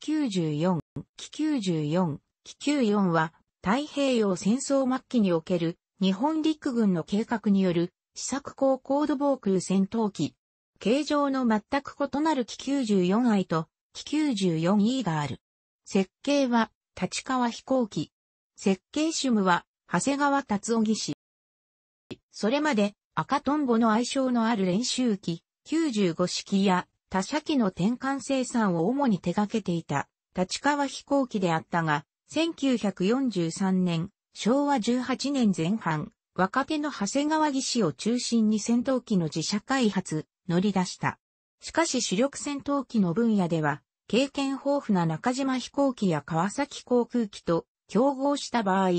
気球4気球4気球4は太平洋戦争末期における日本陸軍の計画による試作高高度防空戦闘機。形状の全く異なる気9 4 i と気9 4 e がある。設計は立川飛行機。設計主務は長谷川達夫技師。それまで赤トンボの愛称のある練習機95式や他社機の転換生産を主に手掛けていた立川飛行機であったが、1943年、昭和18年前半、若手の長谷川義士を中心に戦闘機の自社開発、乗り出した。しかし主力戦闘機の分野では、経験豊富な中島飛行機や川崎航空機と競合した場合、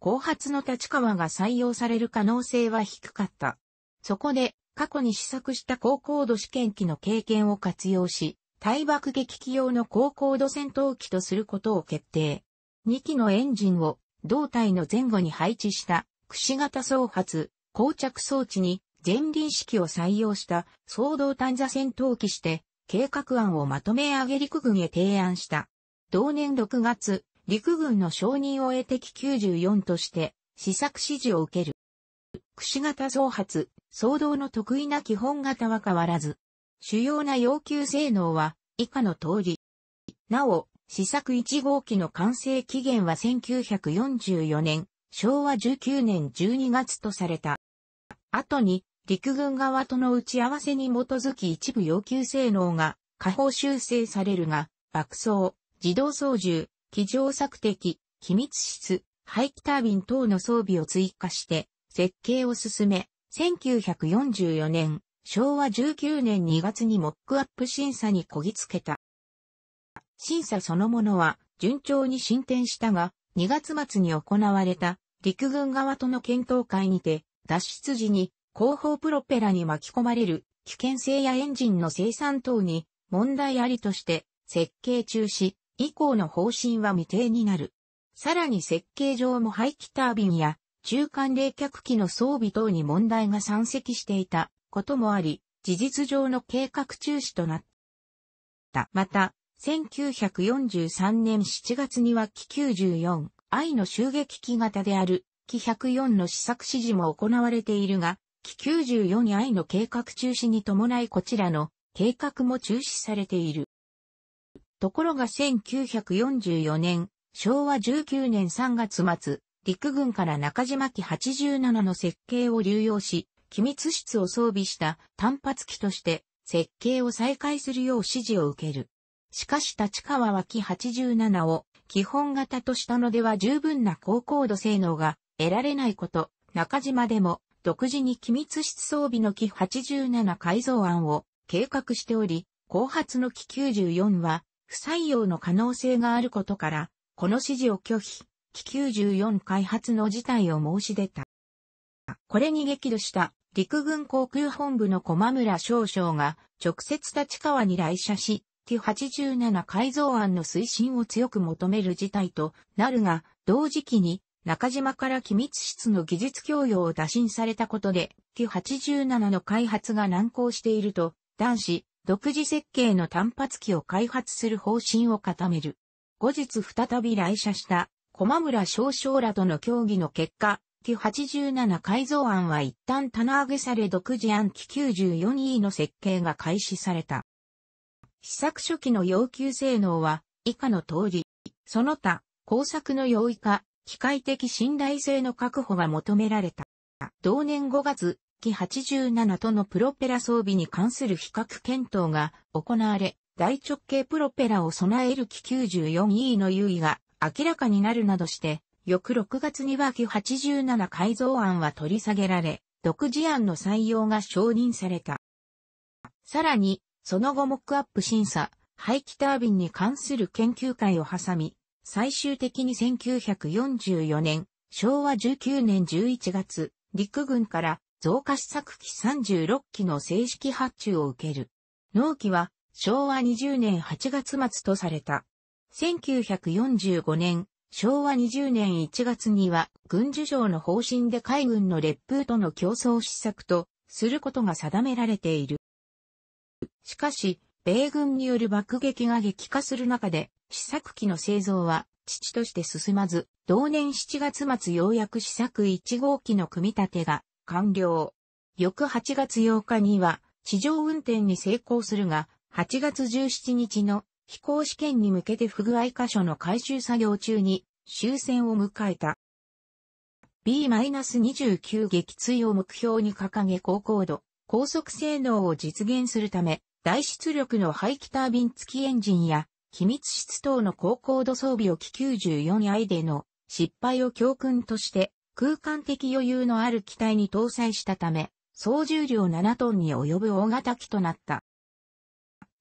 後発の立川が採用される可能性は低かった。そこで、過去に試作した高高度試験機の経験を活用し、対爆撃機用の高高度戦闘機とすることを決定。2機のエンジンを胴体の前後に配置した櫛型双発、膠着装置に前輪式を採用した総動単座戦闘機して計画案をまとめ上げ陸軍へ提案した。同年6月、陸軍の承認を得て機94として試作指示を受ける。櫛型総発、騒動の得意な基本型は変わらず。主要な要求性能は以下の通り。なお、試作1号機の完成期限は1944年、昭和19年12月とされた。後に、陸軍側との打ち合わせに基づき一部要求性能が下方修正されるが、爆走、自動操縦、機上索敵、機密室、排気タービン等の装備を追加して、設計を進め、1944年、昭和19年2月にモックアップ審査にこぎつけた。審査そのものは順調に進展したが、2月末に行われた陸軍側との検討会にて、脱出時に後方プロペラに巻き込まれる危険性やエンジンの生産等に問題ありとして設計中止以降の方針は未定になる。さらに設計上も排気タービンや中間冷却機の装備等に問題が山積していたこともあり、事実上の計画中止となった。また、1943年7月には機 94i の襲撃機型である機104の試作指示も行われているが、機 94i の計画中止に伴いこちらの計画も中止されている。ところが1944年、昭和19年3月末、陸軍から中島機87の設計を流用し、機密室を装備した単発機として設計を再開するよう指示を受ける。しかし立川は機87を基本型としたのでは十分な高高度性能が得られないこと、中島でも独自に機密室装備の機87改造案を計画しており、後発の機94は不採用の可能性があることから、この指示を拒否。機94開発の事態を申し出た。これに激怒した陸軍航空本部の駒村少将が直接立川に来社し、T87 改造案の推進を強く求める事態となるが、同時期に中島から機密室の技術供与を打診されたことで、T87 の開発が難航していると、男子、独自設計の単発機を開発する方針を固める。後日再び来社した駒村少将らとの協議の結果、q 8 7改造案は一旦棚上げされ独自案機 94E の設計が開始された。試作初期の要求性能は以下の通り、その他、工作の容易化、機械的信頼性の確保が求められた。同年5月、機87とのプロペラ装備に関する比較検討が行われ、大直径プロペラを備える機 94E の優位が明らかになるなどして、翌6月には旧87改造案は取り下げられ、独自案の採用が承認された。さらに、その後モックアップ審査、排気タービンに関する研究会を挟み、最終的に1944年、昭和19年11月、陸軍から増加試作機36機の正式発注を受ける。納期は昭和20年8月末とされた。1945年、昭和20年1月には、軍需省の方針で海軍の列風との競争施策と、することが定められている。しかし、米軍による爆撃が激化する中で、試作機の製造は、父として進まず、同年7月末ようやく試作1号機の組み立てが完了。翌8月8日には、地上運転に成功するが、8月17日の飛行試験に向けて不具合箇所の回収作業中に終戦を迎えた。B-29 撃墜を目標に掲げ高高度、高速性能を実現するため、大出力の排気タービン付きエンジンや、機密室等の高高度装備を機 94i での失敗を教訓として空間的余裕のある機体に搭載したため、総重量7トンに及ぶ大型機となった。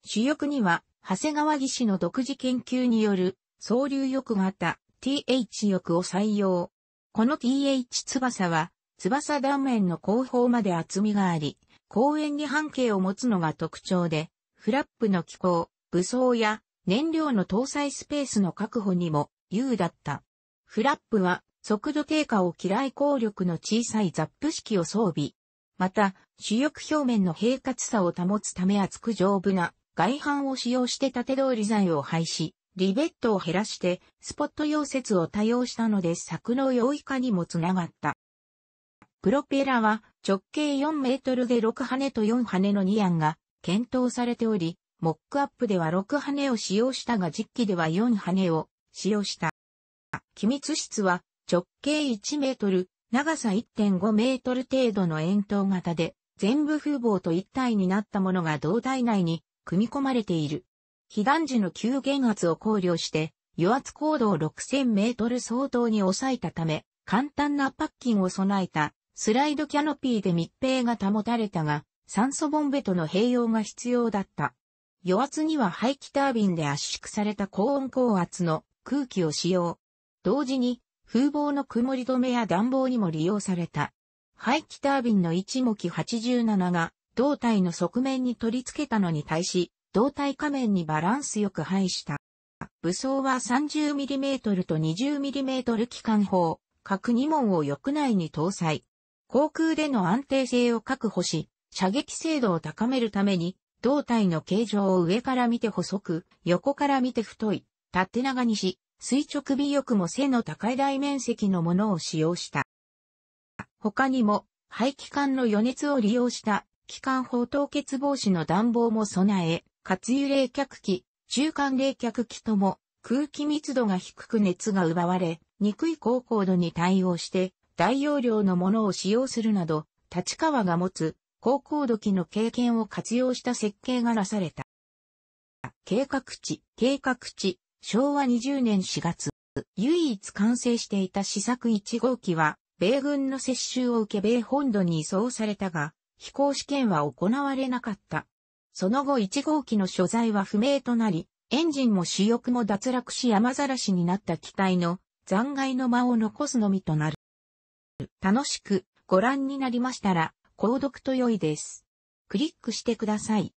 主翼には長谷川義の独自研究による、総流翼型、TH 翼を採用。この TH 翼は、翼断面の後方まで厚みがあり、公園に半径を持つのが特徴で、フラップの機構、武装や燃料の搭載スペースの確保にも優だった。フラップは速度低下を嫌い効力の小さいザップ式を装備。また、主翼表面の平滑さを保つため厚く丈夫な外板を使用して縦通り材を廃止、リベットを減らして、スポット溶接を多用したので柵の容易化にもつながった。プロペラは直径4メートルで6羽と4羽の2案が検討されており、モックアップでは6羽を使用したが実機では4羽を使用した。機密室は直径1メートル、長さ1.5メートル程度の円筒型で、全部風防と一体になったものが胴体内に組み込まれている。被弾時の急減圧を考慮して、油圧高度を6000メートル相当に抑えたため、簡単なパッキンを備えたスライドキャノピーで密閉が保たれたが、酸素ボンベとの併用が必要だった。余圧には排気タービンで圧縮された高温高圧の空気を使用。同時に風防の曇り止めや暖房にも利用された。排気タービンの一目87が胴体の側面に取り付けたのに対し、胴体下面にバランスよく配した。武装は 30mm と 20mm 機関砲、各2門を翼内に搭載。航空での安定性を確保し、射撃精度を高めるために、胴体の形状を上から見て細く、横から見て太い、縦長にし、垂直尾翼も背の高い大面積のものを使用した。他にも、排気管の余熱を利用した機関砲凍結防止の暖房も備え、活油冷却器、中間冷却器とも空気密度が低く熱が奪われ、憎い高高度に対応して大容量のものを使用するなど、立川が持つ高高度機の経験を活用した設計がなされた。計画地、計画地、昭和20年4月、唯一完成していた試作1号機は、米軍の接収を受け米本土に移送されたが、飛行試験は行われなかった。その後1号機の所在は不明となり、エンジンも主翼も脱落し山ざらしになった機体の残骸の間を残すのみとなる。楽しくご覧になりましたら、購読と良いです。クリックしてください。